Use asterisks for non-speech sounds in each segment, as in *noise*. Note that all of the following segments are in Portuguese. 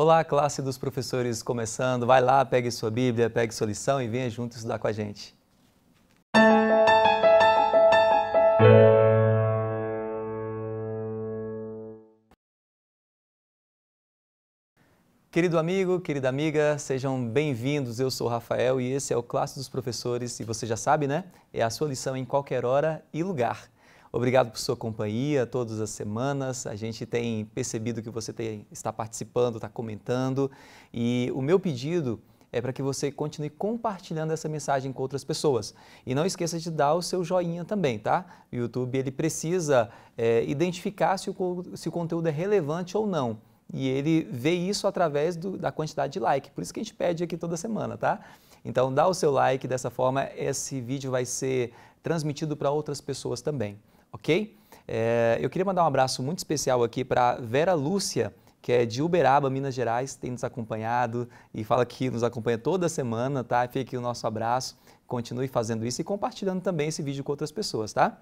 Olá, classe dos professores começando. Vai lá, pegue sua Bíblia, pegue sua lição e venha junto estudar com a gente. Querido amigo, querida amiga, sejam bem-vindos. Eu sou o Rafael e esse é o Classe dos Professores. E você já sabe, né? É a sua lição em qualquer hora e lugar. Obrigado por sua companhia todas as semanas. A gente tem percebido que você tem, está participando, está comentando. E o meu pedido é para que você continue compartilhando essa mensagem com outras pessoas. E não esqueça de dar o seu joinha também, tá? O YouTube ele precisa é, identificar se o, se o conteúdo é relevante ou não. E ele vê isso através do, da quantidade de like. Por isso que a gente pede aqui toda semana, tá? Então dá o seu like, dessa forma esse vídeo vai ser transmitido para outras pessoas também ok? É, eu queria mandar um abraço muito especial aqui para Vera Lúcia, que é de Uberaba, Minas Gerais, tem nos acompanhado e fala que nos acompanha toda semana, tá? Fica aqui o nosso abraço, continue fazendo isso e compartilhando também esse vídeo com outras pessoas, tá?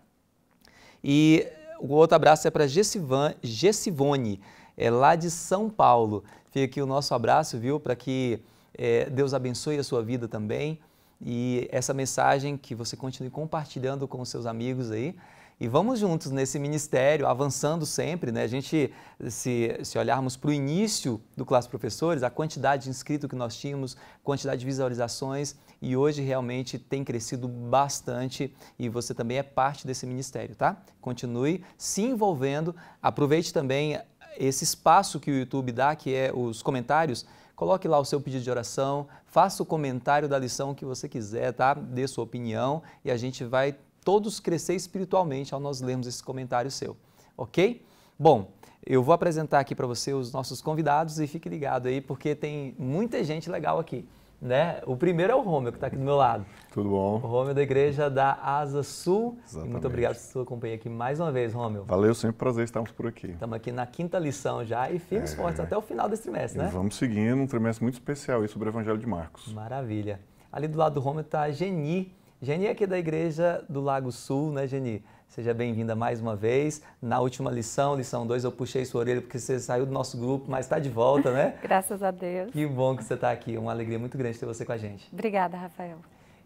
E o outro abraço é para Gessivone, é lá de São Paulo. Fica aqui o nosso abraço, viu? Para que é, Deus abençoe a sua vida também. E essa mensagem que você continue compartilhando com os seus amigos aí, e vamos juntos nesse ministério, avançando sempre. Né? A gente, se, se olharmos para o início do Classe Professores, a quantidade de inscritos que nós tínhamos, quantidade de visualizações, e hoje realmente tem crescido bastante e você também é parte desse ministério, tá? Continue se envolvendo, aproveite também esse espaço que o YouTube dá, que é os comentários, coloque lá o seu pedido de oração, faça o comentário da lição que você quiser, tá? Dê sua opinião e a gente vai todos crescer espiritualmente ao nós lermos esse comentário seu, ok? Bom, eu vou apresentar aqui para você os nossos convidados e fique ligado aí porque tem muita gente legal aqui. Né? O primeiro é o Romeu, que está aqui do meu lado. Tudo bom? O Romeu é da igreja da Asa Sul. Exatamente. muito obrigado por sua companhia aqui mais uma vez, Romeu. Valeu, sempre um prazer estarmos por aqui. Estamos aqui na quinta lição já e firmes é... fortes até o final desse trimestre, né? E vamos seguindo um trimestre muito especial aí sobre o Evangelho de Marcos. Maravilha. Ali do lado do Romeu está a Geni, Geni é aqui da Igreja do Lago Sul, né, Geni? Seja bem-vinda mais uma vez. Na última lição, lição 2, eu puxei sua orelha porque você saiu do nosso grupo, mas está de volta, né? *laughs* Graças a Deus. Que bom que você está aqui. É uma alegria muito grande ter você com a gente. Obrigada, Rafael.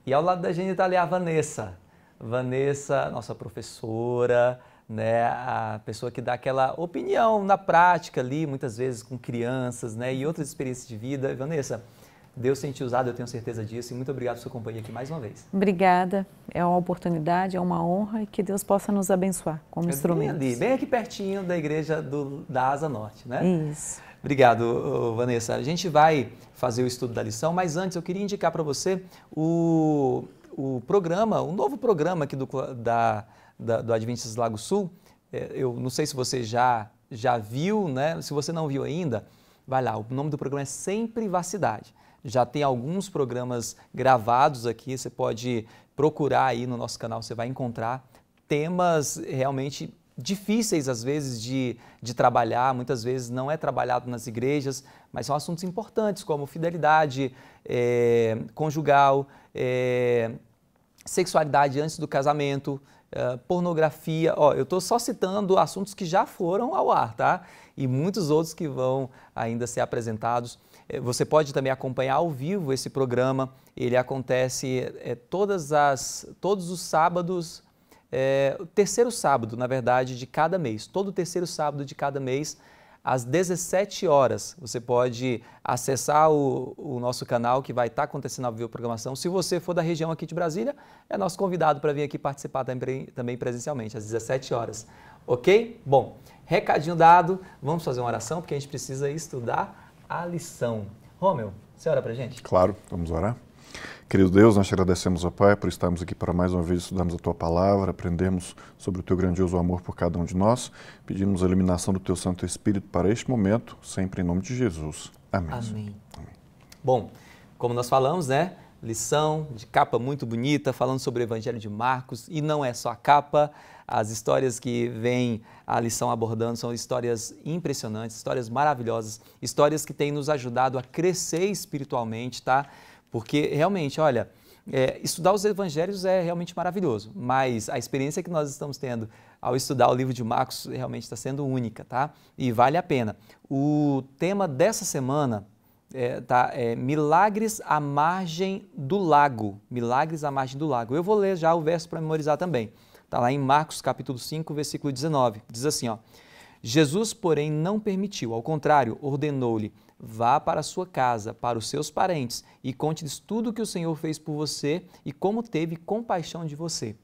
E ao lado da Geni está ali a Vanessa. Vanessa, nossa professora, né, a pessoa que dá aquela opinião na prática ali, muitas vezes com crianças, né, e outras experiências de vida. Vanessa, Deus tem te usado, eu tenho certeza disso. E muito obrigado pela sua companhia aqui mais uma vez. Obrigada. É uma oportunidade, é uma honra e que Deus possa nos abençoar como é instrumento. Bem bem aqui pertinho da igreja do, da Asa Norte, né? Isso. Obrigado, Vanessa. A gente vai fazer o estudo da lição, mas antes eu queria indicar para você o, o programa, o novo programa aqui do, da, da, do Adventistas Lago Sul. É, eu não sei se você já, já viu, né? Se você não viu ainda, vai lá. O nome do programa é Sem Privacidade já tem alguns programas gravados aqui, você pode procurar aí no nosso canal, você vai encontrar temas realmente difíceis às vezes de, de trabalhar, muitas vezes não é trabalhado nas igrejas, mas são assuntos importantes como fidelidade é, conjugal, é, sexualidade antes do casamento, é, pornografia. Ó, eu estou só citando assuntos que já foram ao ar, tá? E muitos outros que vão ainda ser apresentados. Eh, você pode também acompanhar ao vivo esse programa. Ele acontece é, todas as, todos os sábados, é, o terceiro sábado, na verdade, de cada mês. Todo terceiro sábado de cada mês, às 17 horas. Você pode acessar o, o nosso canal que vai estar acontecendo ao vivo a programação. Se você for da região aqui de Brasília, é nosso convidado para vir aqui participar também, também presencialmente, às 17 horas. Ok? Bom, recadinho dado, vamos fazer uma oração porque a gente precisa estudar a lição. Romeu, você ora para a gente? Claro, vamos orar. Querido Deus, nós te agradecemos, ó Pai, por estarmos aqui para mais uma vez estudarmos a Tua palavra, aprendermos sobre o Teu grandioso amor por cada um de nós. Pedimos a iluminação do Teu Santo Espírito para este momento, sempre em nome de Jesus. Amém. Amém. Amém. Bom, como nós falamos, né? Lição de capa muito bonita, falando sobre o Evangelho de Marcos, e não é só a capa. As histórias que vem a lição abordando são histórias impressionantes, histórias maravilhosas, histórias que têm nos ajudado a crescer espiritualmente, tá? Porque realmente, olha, é, estudar os evangelhos é realmente maravilhoso, mas a experiência que nós estamos tendo ao estudar o livro de Marcos realmente está sendo única, tá? E vale a pena. O tema dessa semana é, tá, é Milagres à Margem do Lago. Milagres à Margem do Lago. Eu vou ler já o verso para memorizar também. Está lá em Marcos capítulo 5, versículo 19. Diz assim, ó. Jesus, porém, não permitiu, ao contrário, ordenou-lhe: vá para a sua casa, para os seus parentes, e conte-lhes tudo o que o Senhor fez por você e como teve compaixão de você.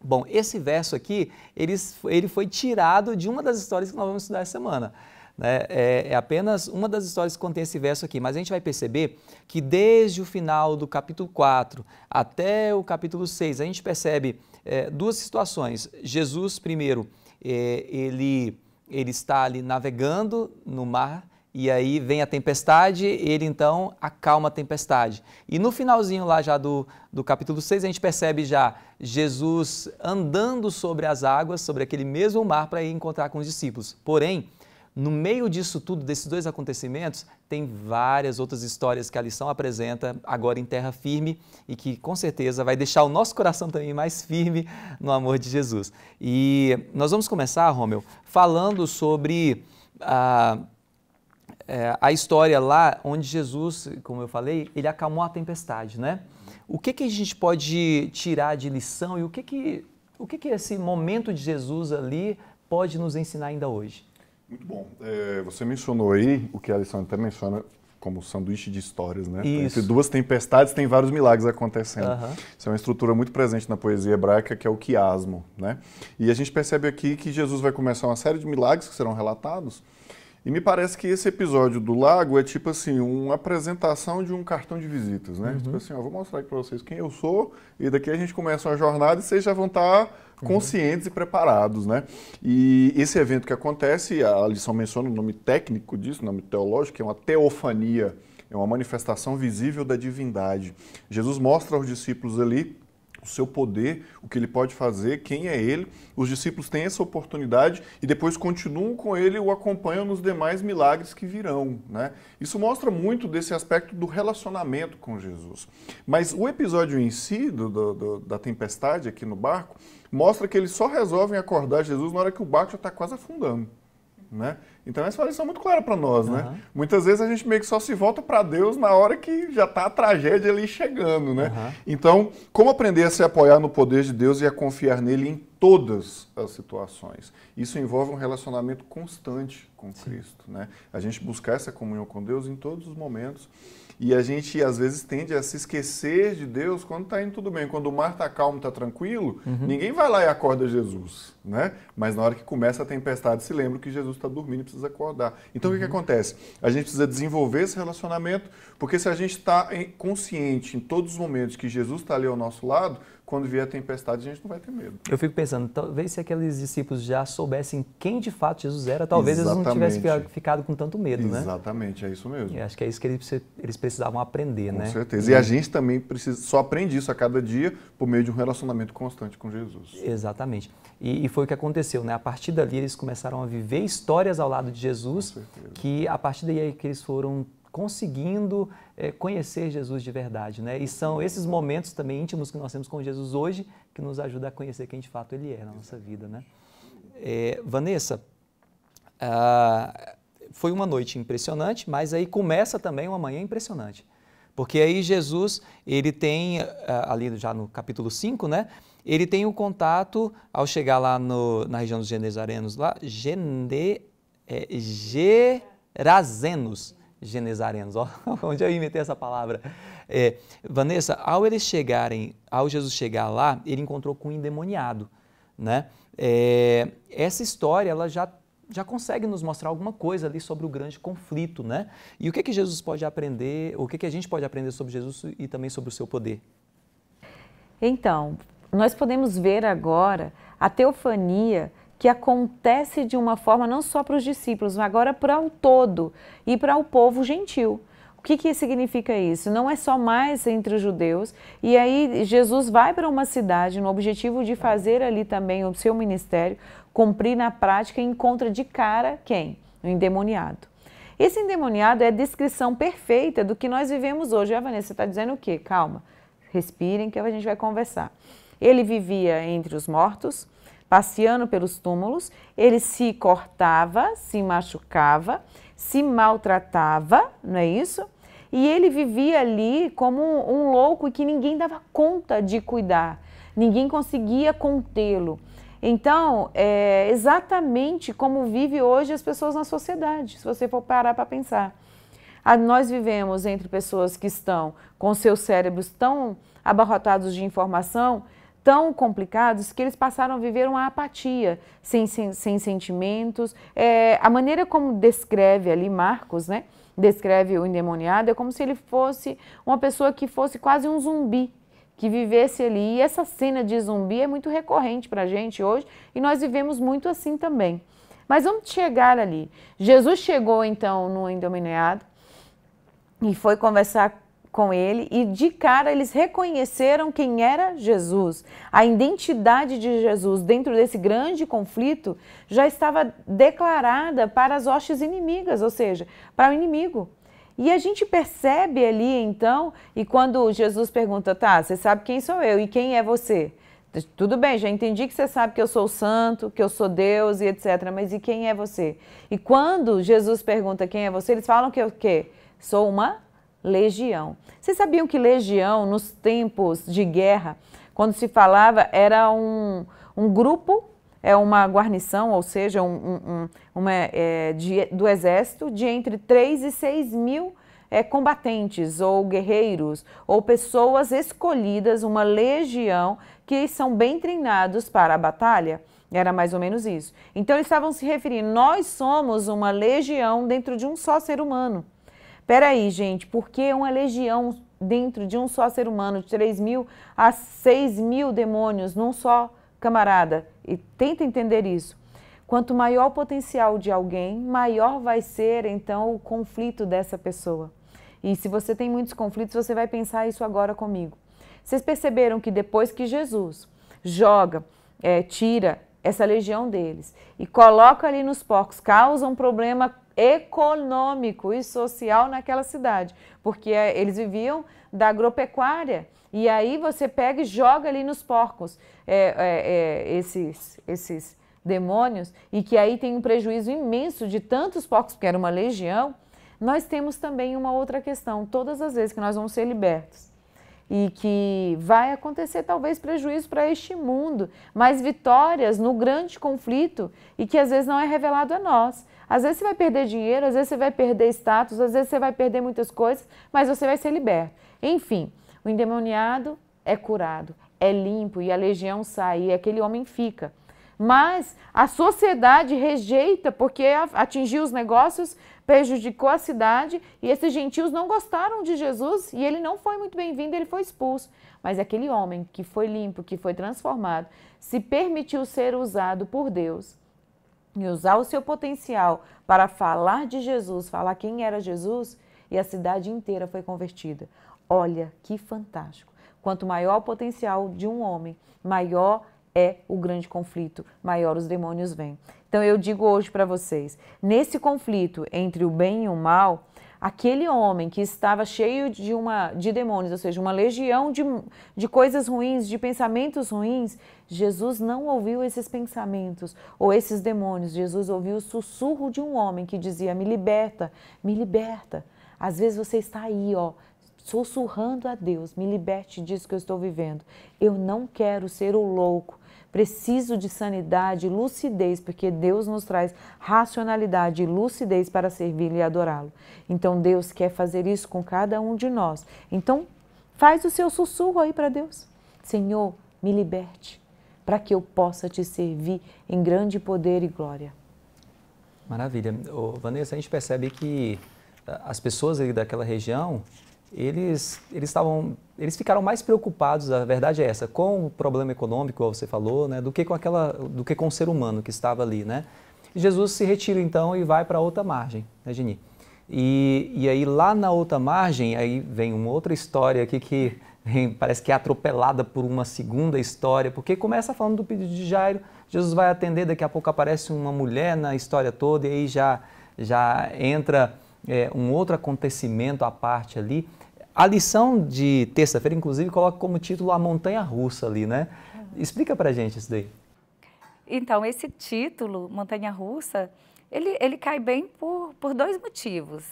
Bom, esse verso aqui, ele, ele foi tirado de uma das histórias que nós vamos estudar essa semana. Né? É, é, apenas uma das histórias que contém esse verso aqui, mas a gente vai perceber que desde o final do capítulo 4 até o capítulo 6, a gente percebe é, duas situações. Jesus, primeiro, é, ele, ele está ali navegando no mar e aí vem a tempestade, ele então acalma a tempestade. E no finalzinho lá já do, do capítulo 6, a gente percebe já Jesus andando sobre as águas, sobre aquele mesmo mar, para ir encontrar com os discípulos. Porém, no meio disso tudo, desses dois acontecimentos, tem várias outras histórias que a lição apresenta agora em terra firme e que com certeza vai deixar o nosso coração também mais firme no amor de Jesus. E nós vamos começar, Romeu, falando sobre a, ah, é, a história lá onde Jesus, como eu falei, ele acalmou a tempestade, né? O que, que a gente pode tirar de lição e o que, que, o que, que esse momento de Jesus ali pode nos ensinar ainda hoje? Muito bom. É, você mencionou aí o que a Alessandra menciona como sanduíche de histórias, né? Então, Isso. Entre duas tempestades tem vários milagres acontecendo. Uhum. Isso é uma estrutura muito presente na poesia hebraica, que é o quiasmo, né? E a gente percebe aqui que Jesus vai começar uma série de milagres que serão relatados, e me parece que esse episódio do lago é tipo assim, uma apresentação de um cartão de visitas, né? Uhum. Tipo assim, ó, vou mostrar aqui para vocês quem eu sou e daqui a gente começa uma jornada e vocês já vão estar tá uhum. conscientes uhum. e preparados, né? E esse evento que acontece, a lição menciona o nome técnico disso, o nome teológico, que é uma teofania, é uma manifestação visível da divindade. Jesus mostra aos discípulos ali o seu poder, o que ele pode fazer, quem é ele. Os discípulos têm essa oportunidade e depois continuam com ele e o acompanham nos demais milagres que virão. Né? Isso mostra muito desse aspecto do relacionamento com Jesus. Mas o episódio em si, do, do, da tempestade aqui no barco, mostra que eles só resolvem acordar Jesus na hora que o barco já está quase afundando. Né? Então essa é uma muito clara para nós, uhum. né? Muitas vezes a gente meio que só se volta para Deus na hora que já está a tragédia ali chegando, né? Uhum. Então, como aprender a se apoiar no poder de Deus e a confiar nele em todas as situações? Isso envolve um relacionamento constante com Sim. Cristo, né? A gente buscar essa comunhão com Deus em todos os momentos. E a gente às vezes tende a se esquecer de Deus quando está indo tudo bem. Quando o mar está calmo, está tranquilo, uhum. ninguém vai lá e acorda Jesus né? Mas na hora que começa a tempestade, se lembra que Jesus está dormindo e precisa acordar. Então uhum. o que, que uhum. acontece? A gente precisa desenvolver esse relacionamento, porque se a gente está consciente em todos os momentos que Jesus está ali ao nosso lado, quando vier a tempestade, a gente não vai ter medo. Eu fico pensando, talvez se aqueles discípulos já soubessem quem de fato Jesus era, talvez Exatamente. eles não tivessem ficado com tanto medo, Exatamente, né? Exatamente, é isso mesmo. E acho que é isso que eles precisavam aprender, com né? Com certeza. E né? a gente também precisa, só aprende isso a cada dia por meio de um relacionamento constante com Jesus. Exatamente. E, e, foi o que aconteceu, né? A partir dali eles começaram a viver histórias ao lado de Jesus, que a partir daí é que eles foram conseguindo é, conhecer Jesus de verdade, né? E são esses momentos também íntimos que nós temos com Jesus hoje que nos ajuda a conhecer quem de fato Ele é na nossa vida, né? É, Vanessa, ah, foi uma noite impressionante, mas aí começa também uma manhã impressionante. Porque aí Jesus, ele tem, ah, ali já no capítulo 5, né? ele tem o um contato, ao chegar lá no, na região dos Genezarenos, lá, Gene, é, Gerazenos, Genezarenos, ó, *laughs* onde eu inventei essa palavra. É, Vanessa, ao eles chegarem, ao Jesus chegar lá, ele encontrou com um endemoniado, né? É, essa história, ela já já consegue nos mostrar alguma coisa ali sobre o grande conflito, né? E o que é que Jesus pode aprender, o que é que a gente pode aprender sobre Jesus e também sobre o seu poder? Então, nós podemos ver agora a teofania que acontece de uma forma não só para os discípulos, mas agora para o todo e para o povo gentil. O que, que significa isso? Não é só mais entre os judeus. E aí Jesus vai para uma cidade no objetivo de fazer ali também o seu ministério, cumprir na prática e encontra de cara quem? O endemoniado. Esse endemoniado é a descrição perfeita do que nós vivemos hoje. Ah, Vanessa está dizendo o quê? Calma, respirem que a gente vai conversar. Ele vivia entre os mortos, passeando pelos túmulos, ele se cortava, se machucava, se maltratava, não é isso? E ele vivia ali como um, um louco e que ninguém dava conta de cuidar, ninguém conseguia contê-lo. Então, é exatamente como vive hoje as pessoas na sociedade, se você for parar para pensar. Ah, nós vivemos entre pessoas que estão com seus cérebros tão abarrotados de informação tão complicados que eles passaram a viver uma apatia, sem, sem, sem sentimentos. É, a maneira como descreve ali Marcos, né? Descreve o endemoniado, é como se ele fosse uma pessoa que fosse quase um zumbi, que vivesse ali. E essa cena de zumbi é muito recorrente para a gente hoje e nós vivemos muito assim também. Mas vamos chegar ali. Jesus chegou então no endemoniado e foi conversar com ele e de cara eles reconheceram quem era Jesus. A identidade de Jesus dentro desse grande conflito já estava declarada para as hostes inimigas, ou seja, para o inimigo. E a gente percebe ali então, e quando Jesus pergunta, tá, você sabe quem sou eu e quem é você? Tudo bem, já entendi que você sabe que eu sou santo, que eu sou Deus e etc. Mas e quem é você? E quando Jesus pergunta quem é você, eles falam que eu é quê? Sou uma legião. Vocês sabiam que legião, nos tempos de guerra, quando se falava, era um, um grupo, é uma guarnição, ou seja, um, um, uma, é, de, do exército, de entre 3 e 6 mil é, combatentes ou guerreiros ou pessoas escolhidas, uma legião, que são bem treinados para a batalha. Era mais ou menos isso. Então eles estavam se referindo, nós somos uma legião dentro de um só ser humano. Peraí, gente, porque uma legião dentro de um só ser humano, de 3 mil a 6 mil demônios num só camarada? E tenta entender isso. Quanto maior o potencial de alguém, maior vai ser então o conflito dessa pessoa. E se você tem muitos conflitos, você vai pensar isso agora comigo. Vocês perceberam que depois que Jesus joga, é, tira essa legião deles e coloca ali nos porcos, causa um problema econômico e social naquela cidade, porque eh, eles viviam da agropecuária. E aí você pega e joga ali nos porcos é, é, é, esses, esses demônios, e que aí tem um prejuízo imenso de tantos porcos, porque era uma legião. Nós temos também uma outra questão: todas as vezes que nós vamos ser libertos e que vai acontecer talvez prejuízo para este mundo, mas vitórias no grande conflito e que às vezes não é revelado a nós. Às vezes você vai perder dinheiro, às vezes você vai perder status, às vezes você vai perder muitas coisas, mas você vai ser liberto. Enfim, o endemoniado é curado, é limpo e a legião sai, e aquele homem fica. Mas a sociedade rejeita porque atingiu os negócios, prejudicou a cidade e esses gentios não gostaram de Jesus e ele não foi muito bem-vindo, ele foi expulso. Mas aquele homem que foi limpo, que foi transformado, se permitiu ser usado por Deus e usar o seu potencial para falar de Jesus, falar quem era Jesus, e a cidade inteira foi convertida. Olha que fantástico! Quanto maior o potencial de um homem, maior é o grande conflito, maior os demônios vêm. Então eu digo hoje para vocês, nesse conflito entre o bem e o mal, aquele homem que estava cheio de uma de demônios, ou seja, uma legião de, de coisas ruins, de pensamentos ruins, Jesus não ouviu esses pensamentos ou esses demônios. Jesus ouviu o sussurro de um homem que dizia: "Me liberta, me liberta". Às vezes você está aí, ó, sussurrando a Deus: "Me liberte disso que eu estou vivendo. Eu não quero ser o louco Preciso de sanidade e lucidez, porque Deus nos traz racionalidade e lucidez para servir lo e adorá-lo. Então Deus quer fazer isso com cada um de nós. Então, faz o seu sussurro aí para Deus. Senhor, me liberte para que eu possa te servir em grande poder e glória. Maravilha. Ô, Vanessa, a gente percebe que ah, as pessoas daquela região, eles, eles estavam eles ficaram mais preocupados, a verdade é essa, com o problema econômico, como você falou, né, do que com aquela, do que com o ser humano que estava ali, né? Jesus se retira então e vai para outra margem, né, Geni? E, e aí lá na outra margem, aí vem uma outra história aqui que parece que é atropelada por uma segunda história, porque começa falando do pedido de Jairo, Jesus vai atender, daqui a pouco aparece uma mulher na história toda e aí já, já entra é, um outro acontecimento à parte ali. A lição de terça-feira, inclusive, coloca como título A Montanha Russa ali, né? Explica pra gente isso daí. Então, esse título, Montanha Russa, ele, ele cai bem por, por dois motivos.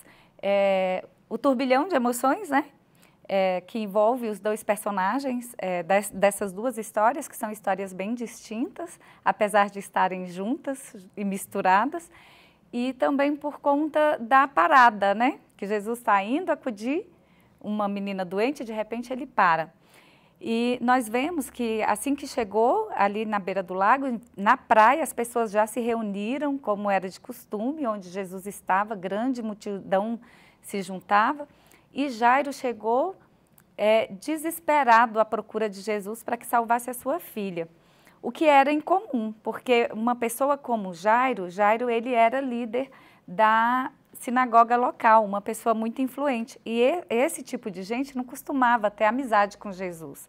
É, o turbilhão de emoções, né? É, que envolve os dois personagens é, des, dessas duas histórias, que são histórias bem distintas, apesar de estarem juntas e misturadas, e também por conta da parada, né? Que Jesus está indo acudir uma menina doente, de repente ele para. E nós vemos que assim que chegou ali na beira do lago, na praia, as pessoas já se reuniram, como era de costume, onde Jesus estava, grande multidão se juntava. E Jairo chegou é, desesperado à procura de Jesus para que salvasse a sua filha. O que era incomum, porque uma pessoa como Jairo, Jairo ele era líder da sinagoga local, uma pessoa muito influente. E esse tipo de gente não costumava ter amizade com Jesus.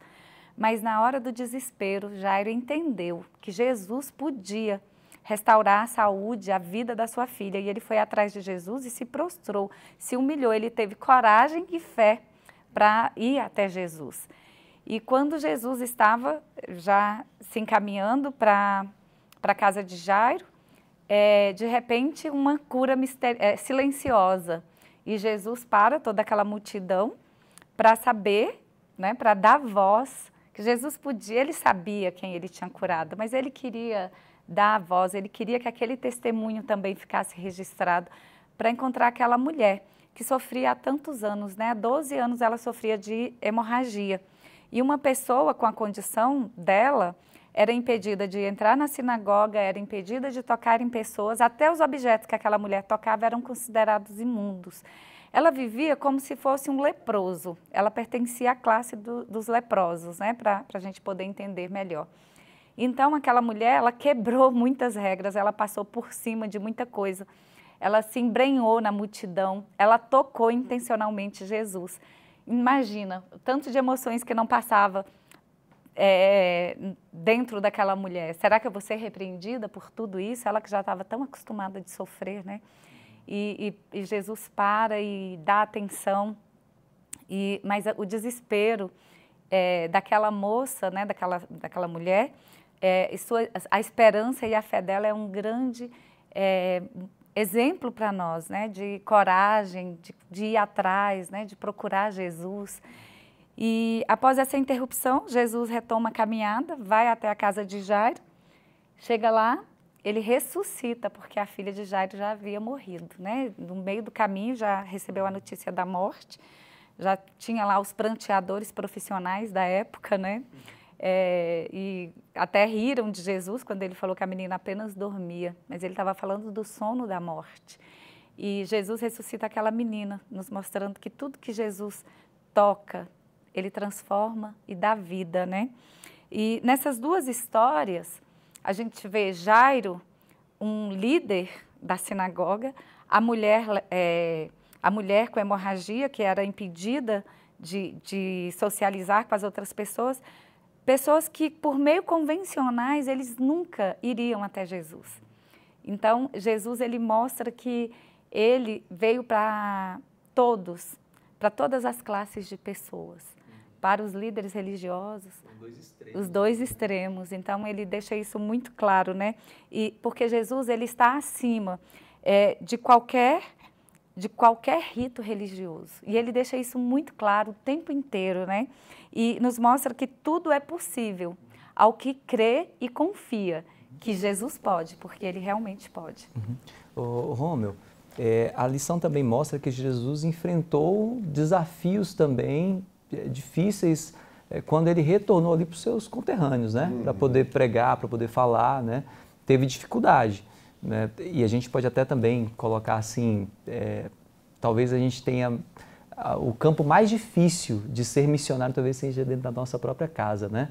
Mas na hora do desespero, Jairo entendeu que Jesus podia restaurar a saúde, a vida da sua filha. E ele foi atrás de Jesus e se prostrou, se humilhou. Ele teve coragem e fé para ir até Jesus. E quando Jesus estava já se encaminhando para a casa de Jairo, é, de repente, uma cura é, silenciosa. E Jesus para toda aquela multidão para saber, né, para dar voz, que Jesus podia, ele sabia quem ele tinha curado, mas ele queria dar a voz, ele queria que aquele testemunho também ficasse registrado para encontrar aquela mulher que sofria há tantos anos, né? Há 12 anos ela sofria de hemorragia. E uma pessoa com a condição dela, era impedida de entrar na sinagoga, era impedida de tocar em pessoas, até os objetos que aquela mulher tocava eram considerados imundos. Ela vivia como se fosse um leproso, ela pertencia à classe do, dos leprosos, né, para a gente poder entender melhor. Então, aquela mulher, ela quebrou muitas regras, ela passou por cima de muita coisa, ela se embrenhou na multidão, ela tocou intencionalmente Jesus. Imagina, tanto de emoções que não passava, é, dentro daquela mulher? Será que eu vou ser repreendida por tudo isso? Ela que já estava tão acostumada de sofrer, né? E, e, e Jesus para e dá atenção. E, mas o desespero é, daquela moça, né, daquela, daquela mulher, é, sua, a esperança e a fé dela é um grande é, exemplo para nós, né, de coragem, de, de, ir atrás, né, de procurar Jesus. E após essa interrupção, Jesus retoma a caminhada, vai até a casa de Jairo, chega lá, ele ressuscita, porque a filha de Jairo já havia morrido, né? No meio do caminho já recebeu a notícia da morte, já tinha lá os pranteadores profissionais da época, né? É, e até riram de Jesus quando ele falou que a menina apenas dormia, mas ele estava falando do sono da morte. E Jesus ressuscita aquela menina, nos mostrando que tudo que Jesus toca, ele transforma e dá vida, né? E nessas duas histórias, a gente vê Jairo, um líder da sinagoga, a mulher, é, a mulher com hemorragia, que era impedida de, de socializar com as outras pessoas, pessoas que, por meio convencionais, eles nunca iriam até Jesus. Então, Jesus ele mostra que ele veio para todos, para todas as classes de pessoas para os líderes religiosos, dois os dois extremos. Então ele deixa isso muito claro, né? E porque Jesus ele está acima é, de qualquer de qualquer rito religioso. E ele deixa isso muito claro o tempo inteiro, né? E nos mostra que tudo é possível ao que crê e confia que Jesus pode, porque ele realmente pode. Uhum. Rômulo, é, a lição também mostra que Jesus enfrentou desafios também eh, difíceis eh, quando ele retornou ali para os seus conterrâneos, né? Uhum. Para poder pregar, para poder falar, né? Teve dificuldade, né? E a gente pode até também colocar assim, é, talvez a gente tenha o campo mais difícil de ser missionário talvez seja dentro da nossa própria casa, né?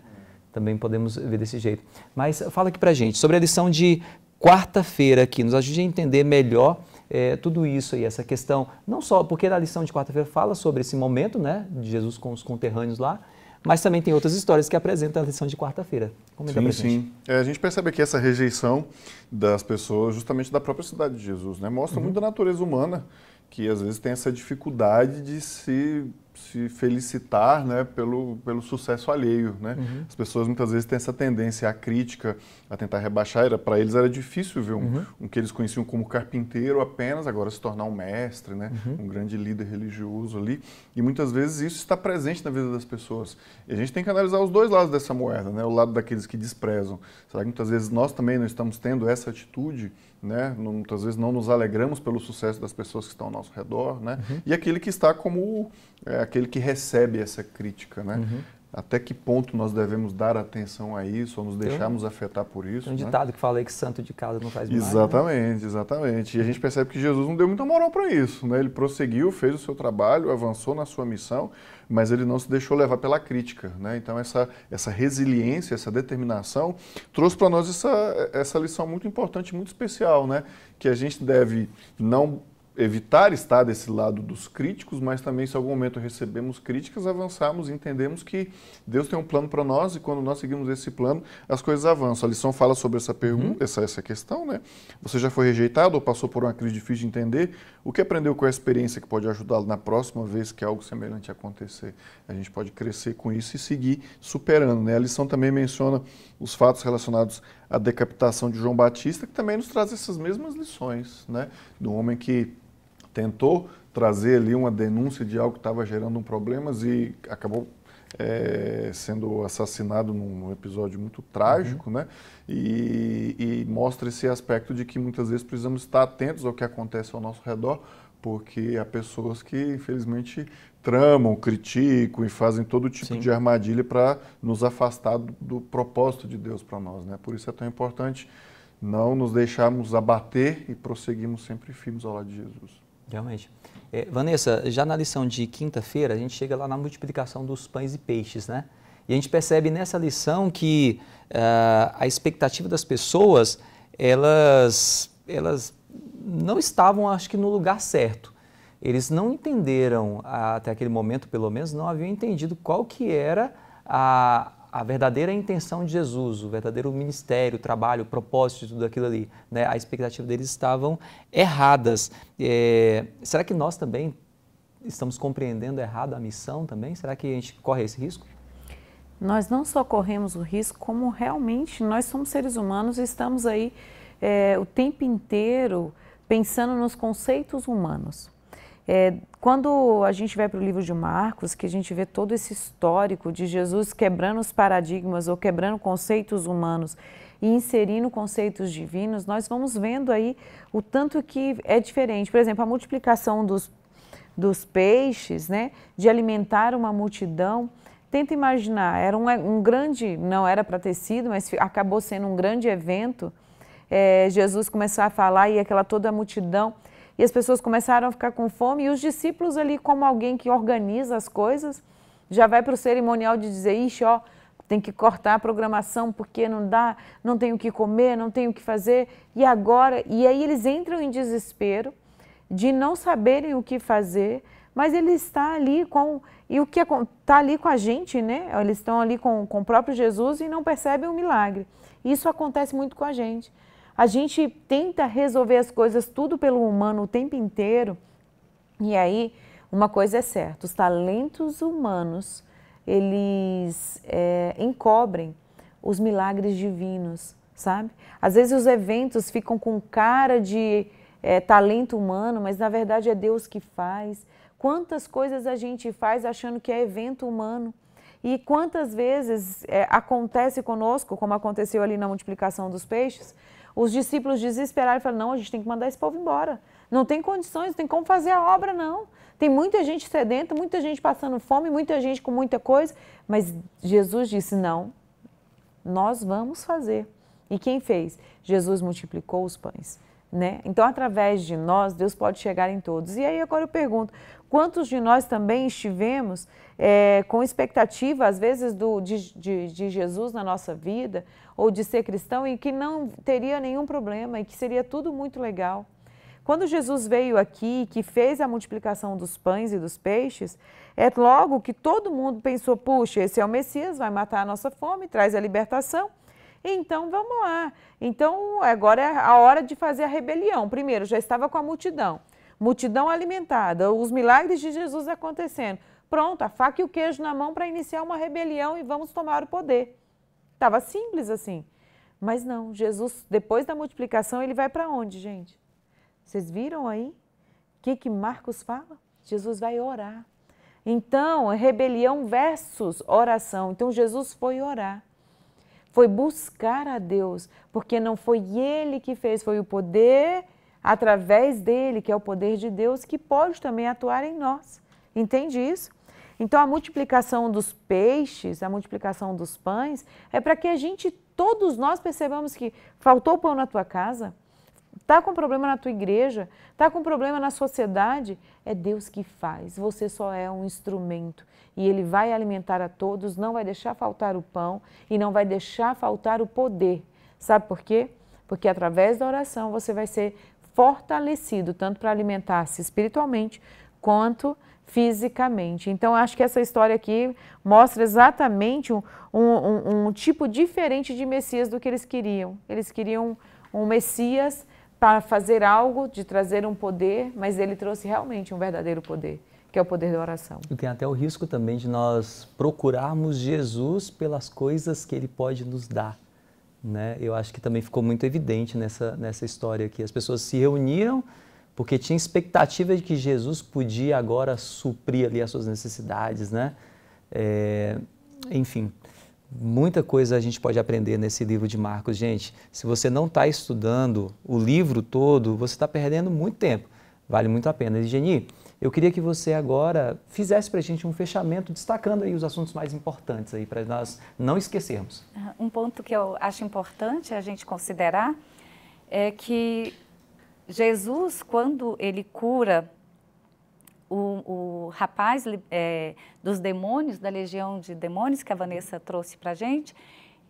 Também podemos ver desse jeito. Mas fala aqui para gente sobre a lição de quarta-feira aqui, nos ajude a entender melhor é, tudo isso e essa questão, não só porque a lição de quarta-feira fala sobre esse momento né, de Jesus com os conterrâneos lá, mas também tem outras histórias que apresentam a lição de quarta-feira. Comenta é sim, sim. É, a gente percebe aqui essa rejeição das pessoas justamente da própria cidade de Jesus, né? Mostra uhum. muito a natureza humana, que às vezes tem essa dificuldade de se se felicitar né, pelo, pelo sucesso alheio. Né? Uhum. As pessoas muitas vezes têm essa tendência à crítica, a tentar rebaixar. Era Para eles era difícil ver um, uhum. um, que eles conheciam como carpinteiro apenas, agora se tornar um mestre, né? Uhum. um grande líder religioso ali. E muitas vezes isso está presente na vida das pessoas. E a gente tem que analisar os dois lados dessa moeda, né? o lado daqueles que desprezam. Será que muitas vezes nós também não estamos tendo essa atitude? né? Muitas vezes não nos alegramos pelo sucesso das pessoas que estão ao nosso redor, né? Uhum. E aquele que está como é, aquele que recebe essa crítica, né? Uhum até que ponto nós devemos dar atenção a isso ou nos deixarmos afetar por isso. Tem um né? ditado que fala aí que santo de casa não faz mal. Né? Exatamente, né? exatamente. E a gente percebe que Jesus não deu muita moral para isso. Né? Ele prosseguiu, fez o seu trabalho, avançou na sua missão, mas ele não se deixou levar pela crítica. Né? Então, essa, essa resiliência, essa determinação, trouxe para nós essa, essa lição muito importante, muito especial, né? que a gente deve não evitar estar desse lado dos críticos, mas também, se em algum momento recebemos críticas, avançamos e entendemos que Deus tem um plano para nós e quando nós seguimos esse plano, as coisas avançam. A lição fala sobre essa pergunta, hum. essa, essa questão, né? Você já foi rejeitado ou passou por uma crise difícil de entender? O que aprendeu com a experiência que pode ajudá-lo na próxima vez que algo semelhante acontecer? A gente pode crescer com isso e seguir superando, né? A lição também menciona os fatos relacionados à decapitação de João Batista, que também nos traz essas mesmas lições, né? Do homem que tentou trazer ali uma denúncia de algo que estava gerando um problemas e acabou é, sendo assassinado num episódio muito trágico, uhum. né? E, e, mostra esse aspecto de que muitas vezes precisamos estar atentos ao que acontece ao nosso redor, porque há pessoas que, infelizmente, tramam, criticam e fazem todo tipo Sim. de armadilha para nos afastar do, do propósito de Deus para nós, né? Por isso é tão importante não nos deixarmos abater e prosseguirmos sempre firmes ao lado de Jesus. Realmente. É, Vanessa, já na lição de quinta-feira, a gente chega lá na multiplicação dos pães e peixes, né? E a gente percebe nessa lição que uh, a expectativa das pessoas, elas, elas não estavam, acho que, no lugar certo. Eles não entenderam, até aquele momento, pelo menos, não haviam entendido qual que era a, a verdadeira intenção de Jesus, o verdadeiro ministério, o trabalho, o propósito de tudo aquilo ali, né? a expectativa deles estavam erradas. É, será que nós também estamos compreendendo errado a missão também? Será que a gente corre esse risco? Nós não só corremos o risco, como realmente nós somos seres humanos e estamos aí é, o tempo inteiro pensando nos conceitos humanos. É, quando a gente vai para o livro de Marcos, que a gente vê todo esse histórico de Jesus quebrando os paradigmas ou quebrando conceitos humanos e inserindo conceitos divinos, nós vamos vendo aí o tanto que é diferente. Por exemplo, a multiplicação dos, dos peixes, né, de alimentar uma multidão. Tenta imaginar, era um, um grande, não era para ter sido, mas acabou sendo um grande evento. É, Jesus começou a falar e aquela toda a multidão e as pessoas começaram a ficar com fome, e os discípulos ali, como alguém que organiza as coisas, já vai para o cerimonial de dizer, ixi, ó, tem que cortar a programação porque não dá, não tenho o que comer, não tenho o que fazer. E agora, e aí eles entram em desespero de não saberem o que fazer, mas ele está ali com e o que está ali com a gente, né? Eles estão ali com, com o próprio Jesus e não percebem o milagre. Isso acontece muito com a gente. A gente tenta resolver as coisas tudo pelo humano o tempo inteiro. E aí, uma coisa é certa: os talentos humanos eles é, encobrem os milagres divinos, sabe? Às vezes os eventos ficam com cara de é, talento humano, mas na verdade é Deus que faz. Quantas coisas a gente faz achando que é evento humano? E quantas vezes é, acontece conosco, como aconteceu ali na multiplicação dos peixes, os discípulos desesperaram e falaram: não, a gente tem que mandar esse povo embora. Não tem condições, não tem como fazer a obra, não. Tem muita gente sedenta, muita gente passando fome, muita gente com muita coisa. Mas Jesus disse: não, nós vamos fazer. E quem fez? Jesus multiplicou os pães. Né? Então, através de nós, Deus pode chegar em todos. E aí, agora eu pergunto: quantos de nós também estivemos é, com expectativa, às vezes, do, de, de, de, Jesus na nossa vida, ou de ser cristão, e que não teria nenhum problema e que seria tudo muito legal? Quando Jesus veio aqui, que fez a multiplicação dos pães e dos peixes, é logo que todo mundo pensou: puxa, esse é o Messias, vai matar a nossa fome, traz a libertação. Então vamos lá. Então agora é a hora de fazer a rebelião. Primeiro, já estava com a multidão, multidão alimentada, os milagres de Jesus acontecendo. Pronto, a faca e o queijo na mão para iniciar uma rebelião e vamos tomar o poder. Estava simples assim. Mas não, Jesus, depois da multiplicação, ele vai para onde, gente? Vocês viram aí? O que, que Marcos fala? Jesus vai orar. Então, rebelião versus oração. Então, Jesus foi orar foi buscar a Deus, porque não foi ele que fez, foi o poder através dele, que é o poder de Deus, que pode também atuar em nós. Entende isso? Então, a multiplicação dos peixes, a multiplicação dos pães, é para que a gente, todos nós, percebamos que faltou pão na tua casa, Está com problema na tua igreja, está com problema na sociedade, é Deus que faz. Você só é um instrumento e Ele vai alimentar a todos, não vai deixar faltar o pão e não vai deixar faltar o poder. Sabe por quê? Porque através da oração você vai ser fortalecido, tanto para alimentar-se espiritualmente quanto fisicamente. Então, acho que essa história aqui mostra exatamente um, um, um tipo diferente de Messias do que eles queriam. Eles queriam um Messias para fazer algo, de trazer um poder, mas ele trouxe realmente um verdadeiro poder, que é o poder da oração. E tem até o risco também de nós procurarmos Jesus pelas coisas que ele pode nos dar. Né? Eu acho que também ficou muito evidente nessa, nessa história aqui. As pessoas se reuniram porque tinha expectativa de que Jesus podia agora suprir ali as suas necessidades, né? É, enfim, Muita coisa a gente pode aprender nesse livro de Marcos. Gente, se você não está estudando o livro todo, você está perdendo muito tempo. Vale muito a pena. E, Geni, eu queria que você agora fizesse para a gente um fechamento, destacando aí os assuntos mais importantes aí, para nós não esquecermos. Um ponto que eu acho importante a gente considerar é que Jesus, quando ele cura o, o rapaz é, dos demônios, da legião de demônios que a Vanessa trouxe para gente,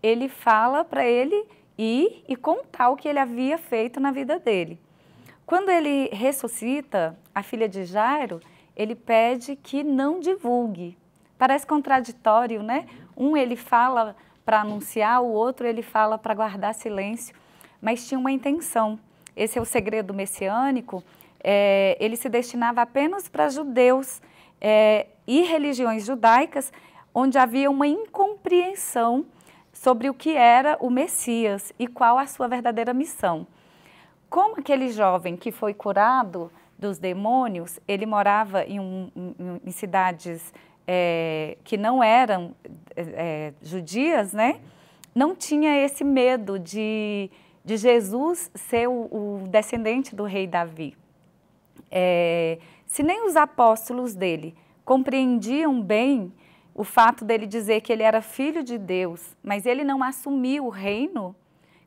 ele fala para ele ir e contar o que ele havia feito na vida dele. Quando ele ressuscita a filha de Jairo, ele pede que não divulgue. Parece contraditório, né? Um ele fala para anunciar, o outro ele fala para guardar silêncio, mas tinha uma intenção. Esse é o segredo messiânico é, ele se destinava apenas para judeus é, e religiões judaicas, onde havia uma incompreensão sobre o que era o Messias e qual a sua verdadeira missão. Como aquele jovem que foi curado dos demônios, ele morava em, um, em, em cidades é, que não eram é, judias, né? Não tinha esse medo de, de Jesus ser o, o descendente do rei Davi. É, se nem os apóstolos dele compreendiam bem o fato dele dizer que ele era filho de Deus, mas ele não assumiu o reino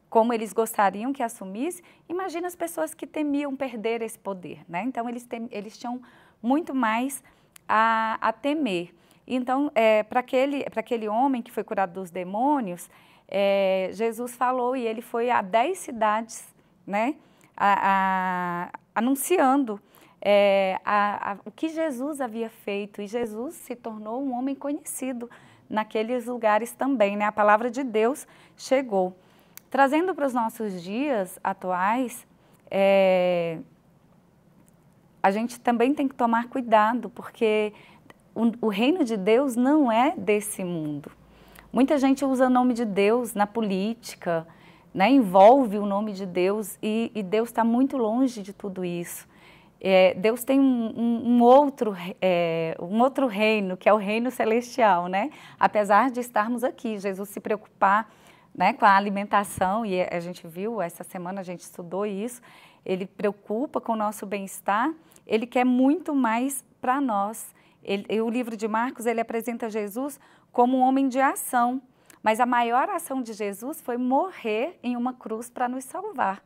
como eles gostariam que assumisse, imagina as pessoas que temiam perder esse poder, né? Então eles, tem, eles tinham muito mais a, a temer. Então, é, para aquele, aquele homem que foi curado dos demônios, é, Jesus falou e ele foi a dez cidades, né? A, a, anunciando é, a, a, o que Jesus havia feito. E Jesus se tornou um homem conhecido naqueles lugares também. Né? A palavra de Deus chegou. Trazendo para os nossos dias atuais, é, a gente também tem que tomar cuidado, porque o, o reino de Deus não é desse mundo. Muita gente usa o nome de Deus na política, né? envolve o nome de Deus e, e Deus está muito longe de tudo isso é, Deus tem um, um, um outro, é, um outro reino, que é o reino celestial, né? Apesar de estarmos aqui, Jesus se preocupar né, com a alimentação, e a gente viu, essa semana a gente estudou isso, ele preocupa com o nosso bem-estar, ele quer muito mais para nós. Ele, o livro de Marcos, ele apresenta Jesus como um homem de ação, mas a maior ação de Jesus foi morrer em uma cruz para nos salvar.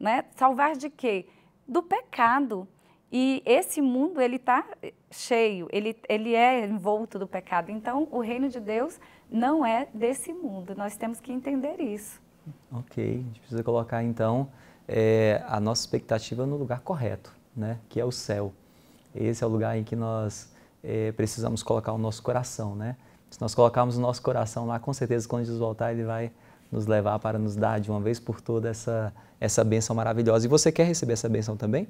Né? Salvar de quê? do pecado. E esse mundo, ele está cheio, ele, ele é envolto do pecado. Então, o reino de Deus não é desse mundo. Nós temos que entender isso. Ok, a gente precisa colocar, então, é, a nossa expectativa no lugar correto, né? que é o céu. Esse é o lugar em que nós é, precisamos colocar o nosso coração, né? Se nós colocarmos o nosso coração lá, com certeza, quando Jesus voltar, ele vai nos levar para nos dar de uma vez por toda essa, essa benção maravilhosa. E você quer receber essa benção também?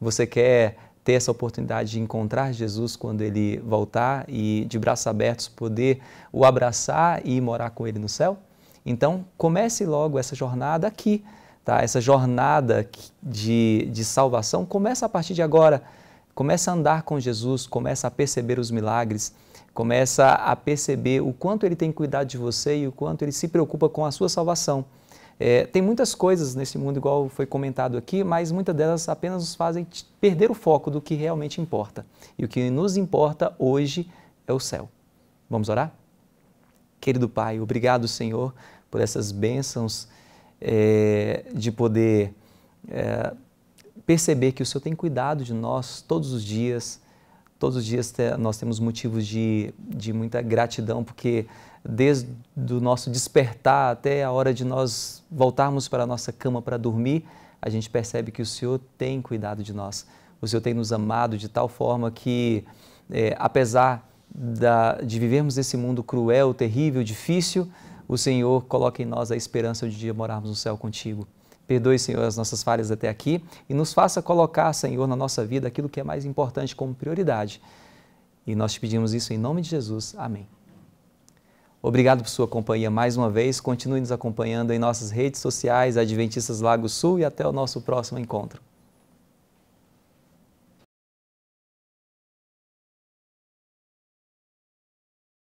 Você quer ter essa oportunidade de encontrar Jesus quando ele voltar e de braços abertos poder o abraçar e morar com ele no céu? Então, comece logo essa jornada aqui, tá? Essa jornada de, de salvação começa a partir de agora. Começa a andar com Jesus, começa a perceber os milagres, começa a perceber o quanto ele tem cuidado de você e o quanto ele se preocupa com a sua salvação. É, tem muitas coisas nesse mundo, igual foi comentado aqui, mas muitas delas apenas nos fazem perder o foco do que realmente importa. E o que nos importa hoje é o céu. Vamos orar? Querido Pai, obrigado, Senhor, por essas bênçãos é, de poder é, perceber que o Senhor tem cuidado de nós todos os dias todos os dias nós temos motivos de, de muita gratidão, porque desde o nosso despertar até a hora de nós voltarmos para a nossa cama para dormir, a gente percebe que o Senhor tem cuidado de nós. O Senhor tem nos amado de tal forma que, é, apesar da, de vivermos esse mundo cruel, terrível, difícil, o Senhor coloca em nós a esperança de morarmos no céu contigo. Perdoe, Senhor, as nossas falhas até aqui e nos faça colocar, Senhor, na nossa vida aquilo que é mais importante como prioridade. E nós te pedimos isso em nome de Jesus. Amém. Obrigado por sua companhia mais uma vez. Continue nos acompanhando em nossas redes sociais, Adventistas Lago Sul, e até o nosso próximo encontro.